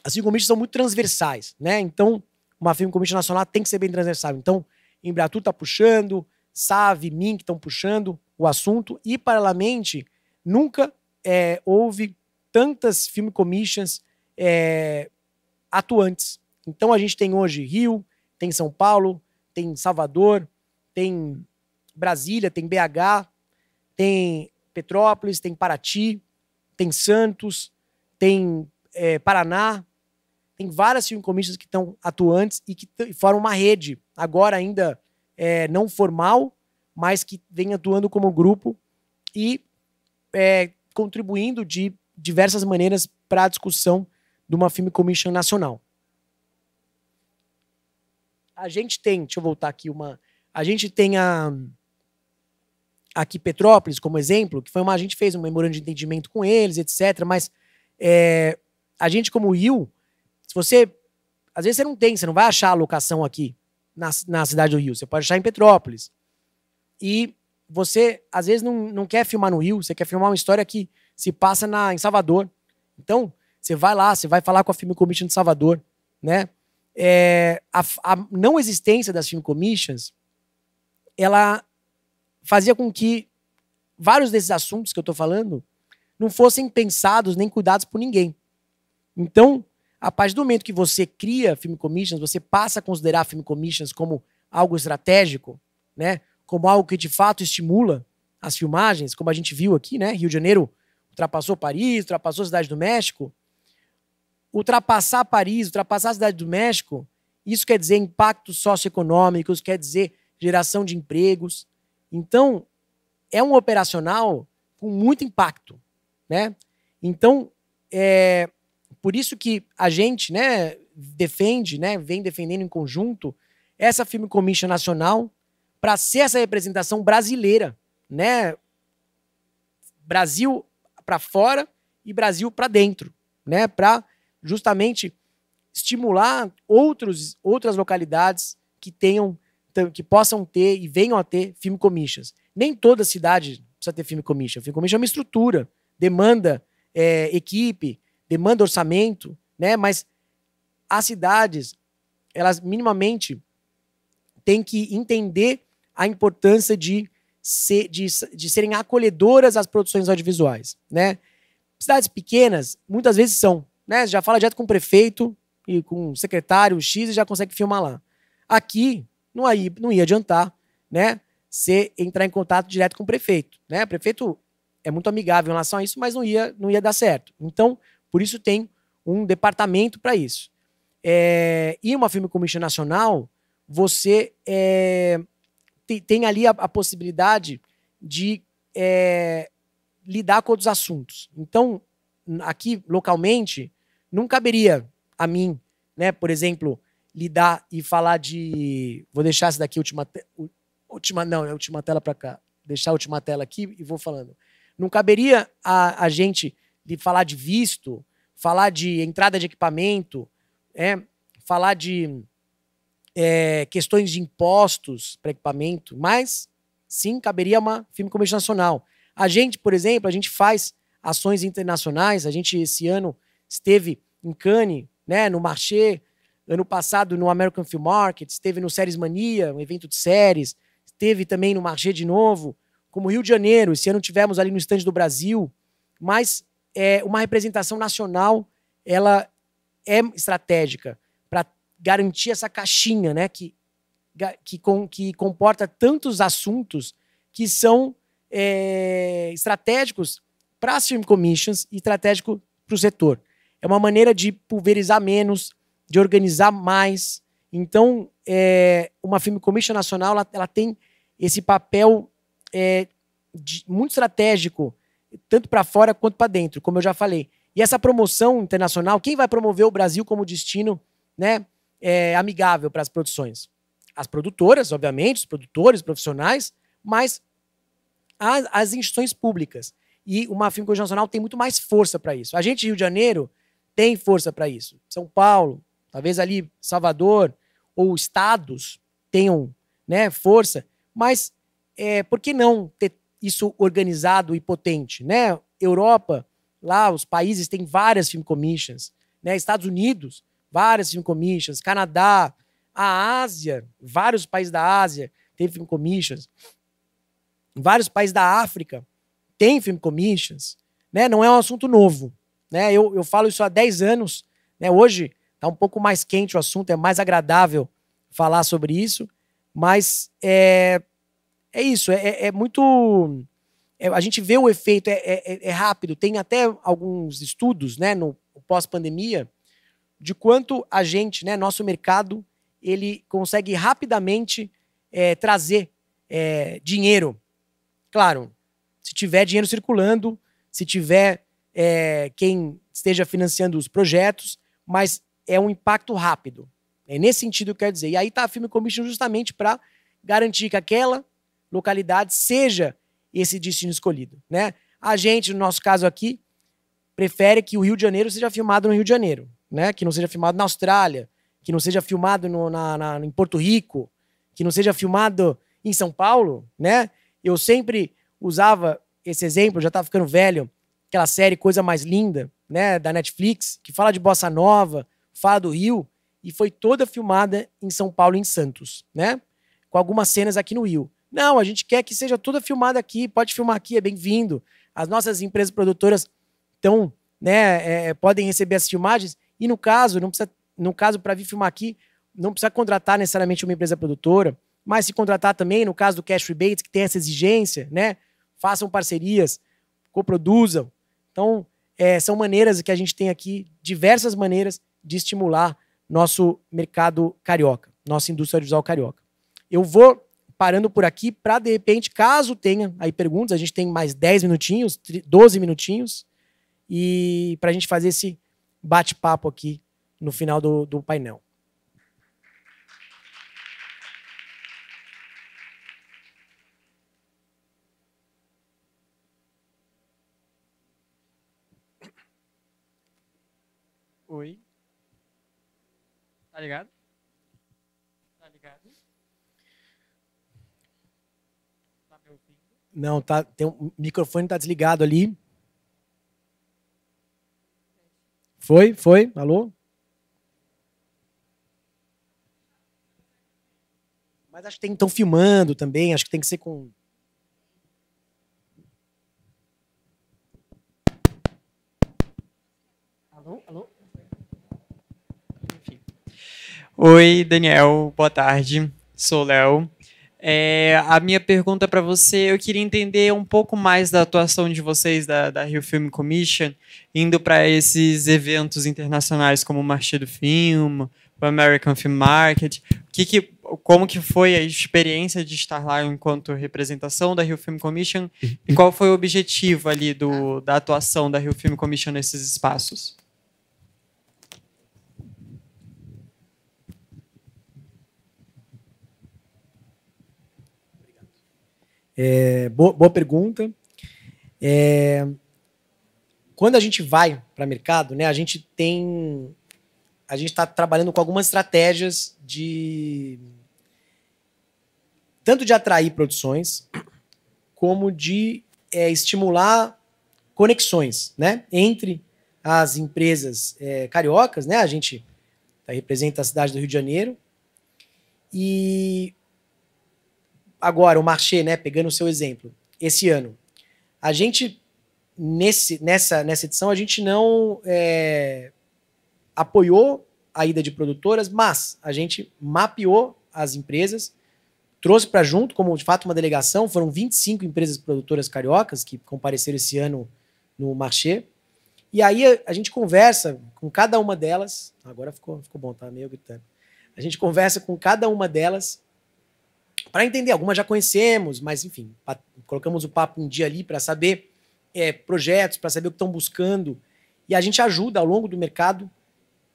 As Film Commissions são muito transversais, né? Então, uma Film Commission nacional tem que ser bem transversal. Então, Embratur está puxando, Save MIN que estão puxando o assunto, e, paralelamente, nunca é, houve tantas film commissions é, atuantes. Então a gente tem hoje Rio, tem São Paulo, tem Salvador, tem Brasília, tem BH, tem Petrópolis, tem Paraty, tem Santos, tem é, Paraná, tem várias film commissions que estão atuantes e que formam uma rede, agora ainda é, não formal, mas que vem atuando como grupo e é, contribuindo de diversas maneiras para a discussão de uma Film Commission nacional. A gente tem, deixa eu voltar aqui uma, a gente tem a aqui Petrópolis como exemplo, que foi uma a gente fez um memorando de entendimento com eles, etc. Mas é, a gente como Rio, se você às vezes você não tem, você não vai achar a locação aqui na, na cidade do Rio, você pode achar em Petrópolis. E você às vezes não, não quer filmar no Rio, você quer filmar uma história que se passa na, em Salvador. Então, você vai lá, você vai falar com a Film Commission de Salvador, né? É, a, a não existência das Film Commissions, ela fazia com que vários desses assuntos que eu estou falando não fossem pensados nem cuidados por ninguém. Então, a partir do momento que você cria film commissions, você passa a considerar film commissions como algo estratégico, né? Como algo que de fato estimula as filmagens, como a gente viu aqui, né? Rio de Janeiro ultrapassou Paris, ultrapassou a Cidade do México. Ultrapassar Paris, ultrapassar a Cidade do México, isso quer dizer impactos socioeconômicos, quer dizer geração de empregos. Então, é um operacional com muito impacto, né? Então, é por isso que a gente, né, defende, né, vem defendendo em conjunto essa Film Commission nacional para ser essa representação brasileira, né? Brasil para fora e Brasil para dentro, né? Para justamente estimular outros, outras localidades que tenham que possam ter e venham a ter filme commissions. Nem toda cidade precisa ter filme commission. Filme commission é uma estrutura, demanda é, equipe, demanda orçamento, né? Mas as cidades, elas minimamente têm que entender a importância de ser, de, de serem acolhedoras às produções audiovisuais, né? Cidades pequenas, muitas vezes são, né? Você já fala direto com o prefeito e com o secretário X e já consegue filmar lá. Aqui, não, aí, não ia adiantar, né? Você entrar em contato direto com o prefeito, né? O prefeito é muito amigável em relação a isso, mas não ia, não ia dar certo. Então, por isso tem um departamento para isso. É, e uma filme Commission Nacional, você é, tem, tem ali a, a, possibilidade de é, lidar com outros assuntos. Então, aqui, localmente, não caberia a mim, né, por exemplo, lidar e falar de. Vou deixar essa daqui, última. Te... última não, é a última tela para cá. Deixar a última tela aqui e vou falando. Não caberia a, a gente de falar de visto, falar de entrada de equipamento, é, falar de é, questões de impostos para equipamento, mas sim caberia uma firme comercial nacional. A gente, por exemplo, a gente faz ações internacionais. A gente esse ano esteve em Cannes, né, no Marché. Ano passado no American Film Market, esteve no Séries Mania, um evento de séries. Esteve também no Marché de novo, como Rio de Janeiro. Esse ano tivemos ali no estande do Brasil. Mas é, uma representação nacional, ela é estratégica garantir essa caixinha, né? Que, que, com, que comporta tantos assuntos que são é, estratégicos para as firm commissions e estratégico para o setor. É uma maneira de pulverizar menos, de organizar mais. Então, é, uma firm commission nacional ela, ela tem esse papel é, de, muito estratégico, tanto para fora quanto para dentro, como eu já falei. E essa promoção internacional, quem vai promover o Brasil como destino, né? é, amigável para as produções. As produtoras, obviamente, os produtores, profissionais, mas as, as instituições públicas. E uma filmografia nacional tem muito mais força para isso. A gente, Rio de Janeiro, tem força para isso. São Paulo, talvez ali Salvador, ou estados tenham né, força, mas é, por que não ter isso organizado e potente? Né? Europa, lá os países têm várias film commissions. Né? Estados Unidos várias film commissions, Canadá, a Ásia, vários países da Ásia têm film commissions, vários países da África têm film commissions, né? Não é um assunto novo, né? Eu, eu falo isso há 10 anos, né? Hoje está um pouco mais quente o assunto, é mais agradável falar sobre isso, mas é, é isso, é, é, é muito... É, a gente vê o efeito, é, é, é rápido, tem até alguns estudos, né, no pós-pandemia, de quanto a gente, né, nosso mercado, ele consegue rapidamente é, trazer é, dinheiro. Claro, se tiver dinheiro circulando, se tiver é, quem esteja financiando os projetos, mas é um impacto rápido. É nesse sentido que eu quero dizer. E aí está a Film Commission justamente para garantir que aquela localidade seja esse destino escolhido. Né? A gente, no nosso caso aqui, prefere que o Rio de Janeiro seja filmado no Rio de Janeiro né? Que não seja filmado na Austrália, que não seja filmado no, na, na, em Porto Rico, que não seja filmado em São Paulo, né? Eu sempre usava esse exemplo, já tá ficando velho, aquela série Coisa Mais Linda, né, da Netflix, que fala de bossa nova, fala do Rio, e foi toda filmada em São Paulo em Santos, né? Com algumas cenas aqui no Rio. Não, a gente quer que seja toda filmada aqui, pode filmar aqui, é bem-vindo. As nossas empresas produtoras estão, né, é, é, podem receber as filmagens e no caso, não precisa, no caso para vir filmar aqui, não precisa contratar necessariamente uma empresa produtora, mas se contratar também, no caso do Cash Rebates, que tem essa exigência, né? Façam parcerias, coproduzam. Então, é, são maneiras que a gente tem aqui, diversas maneiras de estimular nosso mercado carioca, nossa indústria audiovisual carioca. Eu vou parando por aqui para, de repente, caso tenha aí perguntas, a gente tem mais 10 minutinhos, 12 minutinhos, e para a gente fazer esse bate-papo aqui no final do, do painel. Oi. Tá ligado? Tá ligado? Tá me ouvindo? Não, tá, tem um, o microfone tá desligado ali. Foi? Foi? Alô? Mas acho que estão filmando também, acho que tem que ser com. Alô? Alô? Enfim. Oi, Daniel, boa tarde. Sou Léo. É, a minha pergunta para você, eu queria entender um pouco mais da atuação de vocês da, da Rio Film Commission, indo para esses eventos internacionais como o Marché do Filme, o American Film Market. Que que, como que foi a experiência de estar lá enquanto representação da Rio Film Commission e qual foi o objetivo ali do, da atuação da Rio Film Commission nesses espaços? É, boa, boa, pergunta. É, quando a gente vai para mercado, né, a gente tem. A gente está trabalhando com algumas estratégias de. tanto de atrair produções, como de é, estimular conexões né, entre as empresas é, cariocas. Né, a gente tá, representa a cidade do Rio de Janeiro. E agora, o Marché, né, pegando o seu exemplo, esse ano, a gente, nesse, nessa, nessa edição, a gente não é, apoiou a ida de produtoras, mas a gente mapeou as empresas, trouxe para junto, como de fato uma delegação, foram 25 empresas produtoras cariocas que compareceram esse ano no Marché. E aí a, a gente conversa com cada uma delas, agora ficou, ficou bom, tá meio gritando. A gente conversa com cada uma delas para entender. Algumas já conhecemos, mas enfim, colocamos o papo um dia ali para saber é, projetos, para saber o que estão buscando. E a gente ajuda ao longo do mercado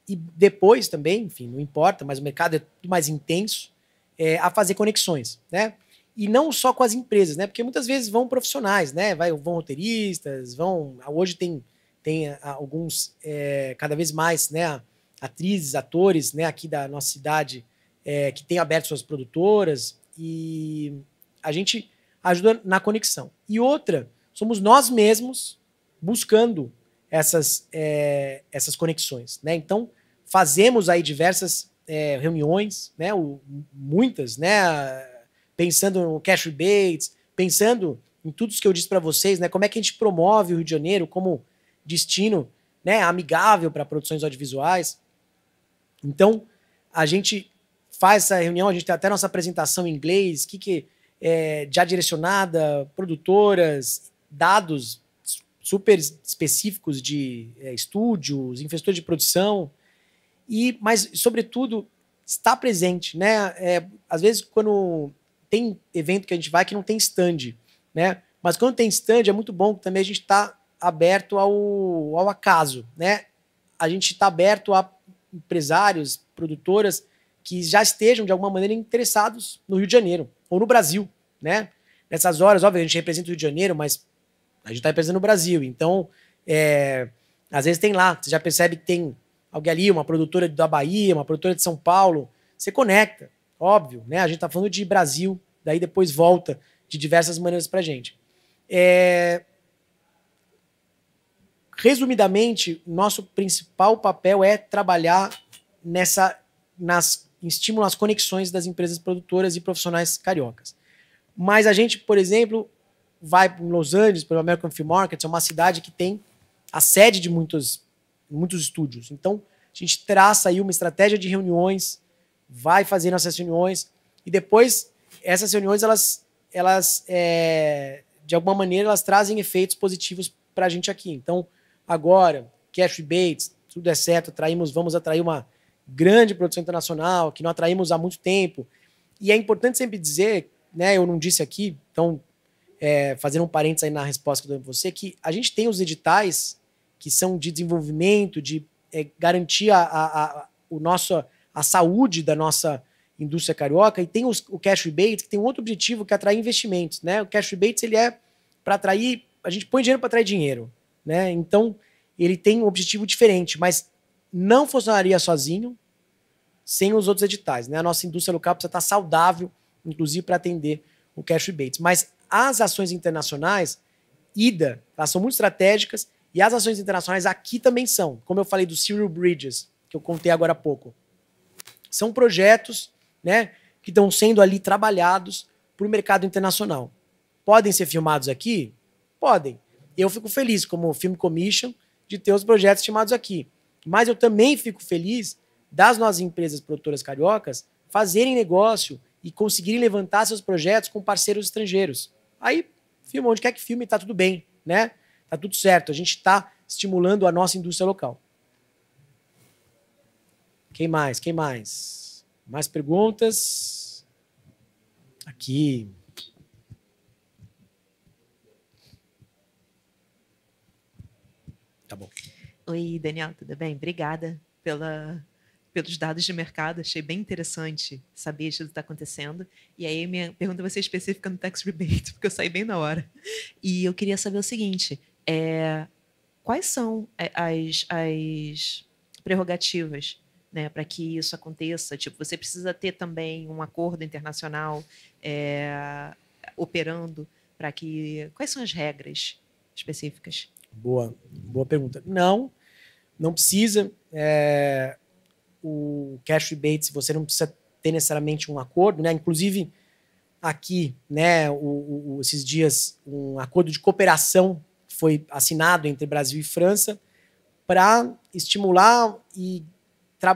e depois também, enfim, não importa, mas o mercado é tudo mais intenso é, a fazer conexões, né? E não só com as empresas, né? Porque muitas vezes vão profissionais, né? Vai, vão roteiristas, vão. Hoje tem, tem alguns, é, cada vez mais, né? Atrizes, atores, né? Aqui da nossa cidade, é, que têm aberto suas produtoras, e a gente ajuda na conexão. E outra, somos nós mesmos buscando essas, é, essas conexões. Né? Então, fazemos aí diversas é, reuniões, né? O, muitas, né? pensando no cash rebates, pensando em tudo isso que eu disse para vocês, né? como é que a gente promove o Rio de Janeiro como destino né? amigável para produções audiovisuais. Então, a gente faz essa reunião, a gente tem até nossa apresentação em inglês, que que é, já direcionada, produtoras, dados super específicos de é, estúdios, investidores de produção, e mas sobretudo está presente, né? É, às vezes quando tem evento que a gente vai que não tem stand, né? Mas quando tem stand é muito bom também a gente está aberto ao, ao acaso, né? A gente está aberto a empresários, produtoras que já estejam, de alguma maneira, interessados no Rio de Janeiro ou no Brasil, né? Nessas horas, óbvio, a gente representa o Rio de Janeiro, mas a gente está representando o Brasil. Então, é, às vezes tem lá, você já percebe que tem alguém ali, uma produtora da Bahia, uma produtora de São Paulo, você conecta, óbvio, né? A gente está falando de Brasil, daí depois volta de diversas maneiras para a gente. É... Resumidamente, nosso principal papel é trabalhar nessa nas estimulam as conexões das empresas produtoras e profissionais cariocas. Mas a gente, por exemplo, vai para Los Angeles, para o American Film Markets, é uma cidade que tem a sede de muitos, muitos estúdios. Então, a gente traça aí uma estratégia de reuniões, vai fazendo essas reuniões, e depois essas reuniões, elas, elas é, de alguma maneira, elas trazem efeitos positivos para a gente aqui. Então, agora, cash rebates, tudo é certo, atraímos, vamos atrair uma grande produção internacional, que nós atraímos há muito tempo. E é importante sempre dizer, né, eu não disse aqui, então, é, fazendo um parênteses aí na resposta que eu dou para você, que a gente tem os editais que são de desenvolvimento, de é, garantir a, a, a, o nosso, a saúde da nossa indústria carioca, e tem os, o cash rebates, que tem um outro objetivo, que é atrair investimentos. Né? O cash rebates ele é para atrair, a gente põe dinheiro para atrair dinheiro. Né? Então, ele tem um objetivo diferente, mas não funcionaria sozinho, sem os outros editais. Né? A nossa indústria local precisa estar saudável, inclusive para atender o cash rebates. Mas as ações internacionais, IDA, elas são muito estratégicas e as ações internacionais aqui também são. Como eu falei do Serial Bridges, que eu contei agora há pouco. São projetos né, que estão sendo ali trabalhados para o mercado internacional. Podem ser filmados aqui? Podem. Eu fico feliz, como Film Commission, de ter os projetos filmados aqui. Mas eu também fico feliz das nossas empresas produtoras cariocas fazerem negócio e conseguirem levantar seus projetos com parceiros estrangeiros. Aí, filma onde quer que filme, tá tudo bem, né? Tá tudo certo. A gente está estimulando a nossa indústria local. Quem mais? Quem mais? Mais perguntas? Aqui.
Tá bom. Oi, Daniel, tudo bem? Obrigada pela pelos dados de mercado, achei bem interessante saber isso que está acontecendo. E aí minha pergunta vai ser específica no tax rebate, porque eu saí bem na hora. E eu queria saber o seguinte, é, quais são é, as, as prerrogativas né, para que isso aconteça? Tipo, você precisa ter também um acordo internacional é, operando para que... Quais são as regras específicas?
Boa, boa pergunta. Não, não precisa. É, o cash rebates, você não precisa ter necessariamente um acordo, né? Inclusive, aqui, né, o, o, esses dias, um acordo de cooperação foi assinado entre Brasil e França para estimular e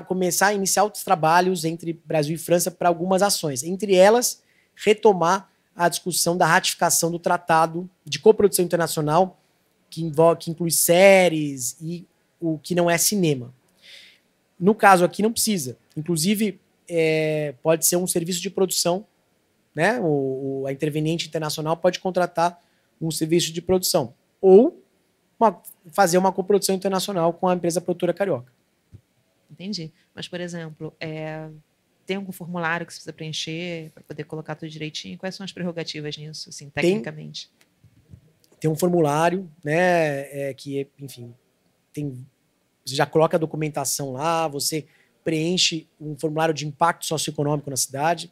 começar a iniciar outros trabalhos entre Brasil e França para algumas ações. Entre elas, retomar a discussão da ratificação do Tratado de Coprodução Internacional, que, que inclui séries e o que não é cinema. No caso aqui, não precisa. Inclusive, é, pode ser um serviço de produção, né? O, o, a interveniente internacional pode contratar um serviço de produção. Ou uma, fazer uma coprodução internacional com a empresa produtora carioca.
Entendi. Mas, por exemplo, é, tem algum formulário que você precisa preencher para poder colocar tudo direitinho? Quais são as prerrogativas nisso, assim, tecnicamente?
Tem, tem um formulário, né, é, que, enfim, tem você já coloca a documentação lá, você preenche um formulário de impacto socioeconômico na cidade,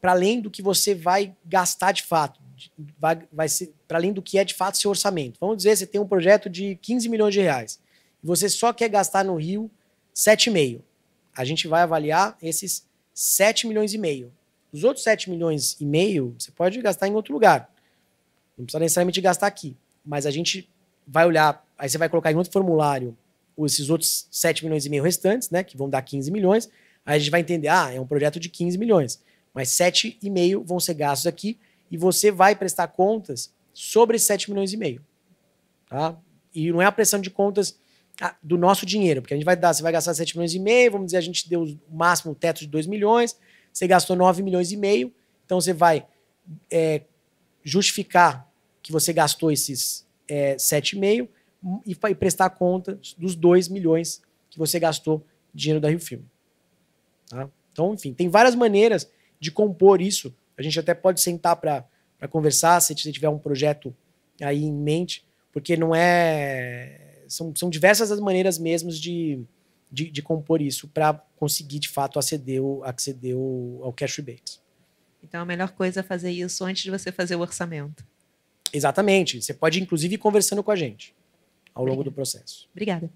para além do que você vai gastar de fato, vai, vai para além do que é de fato seu orçamento. Vamos dizer, você tem um projeto de 15 milhões de reais, e você só quer gastar no Rio 7,5. A gente vai avaliar esses 7 milhões e meio. Os outros 7 milhões e meio, você pode gastar em outro lugar. Não precisa necessariamente gastar aqui. Mas a gente vai olhar, aí você vai colocar em outro formulário esses outros 7 milhões e meio restantes, né, que vão dar 15 milhões, aí a gente vai entender, ah, é um projeto de 15 milhões, mas 7,5 vão ser gastos aqui e você vai prestar contas sobre 7 milhões e meio, tá? E não é a pressão de contas ah, do nosso dinheiro, porque a gente vai dar, você vai gastar 7 milhões e meio, vamos dizer, a gente deu o máximo, o teto de 2 milhões, você gastou 9 milhões e meio, então você vai é, justificar que você gastou esses é, eh, 7,5 e, e prestar conta dos 2 milhões que você gastou de dinheiro da Rio Filme. Tá? Então, enfim, tem várias maneiras de compor isso. A gente até pode sentar para conversar se você tiver um projeto aí em mente, porque não é. São, são diversas as maneiras mesmo de, de, de compor isso para conseguir de fato aceder, o, aceder o, ao cash rebates.
Então a melhor coisa é fazer isso antes de você fazer o orçamento.
Exatamente. Você pode, inclusive, ir conversando com a gente ao longo do processo. Obrigada.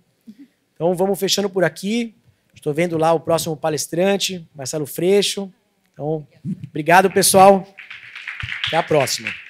Então vamos fechando por aqui. Estou vendo lá o próximo palestrante, Marcelo Freixo. Então, obrigado, pessoal. Até a próxima.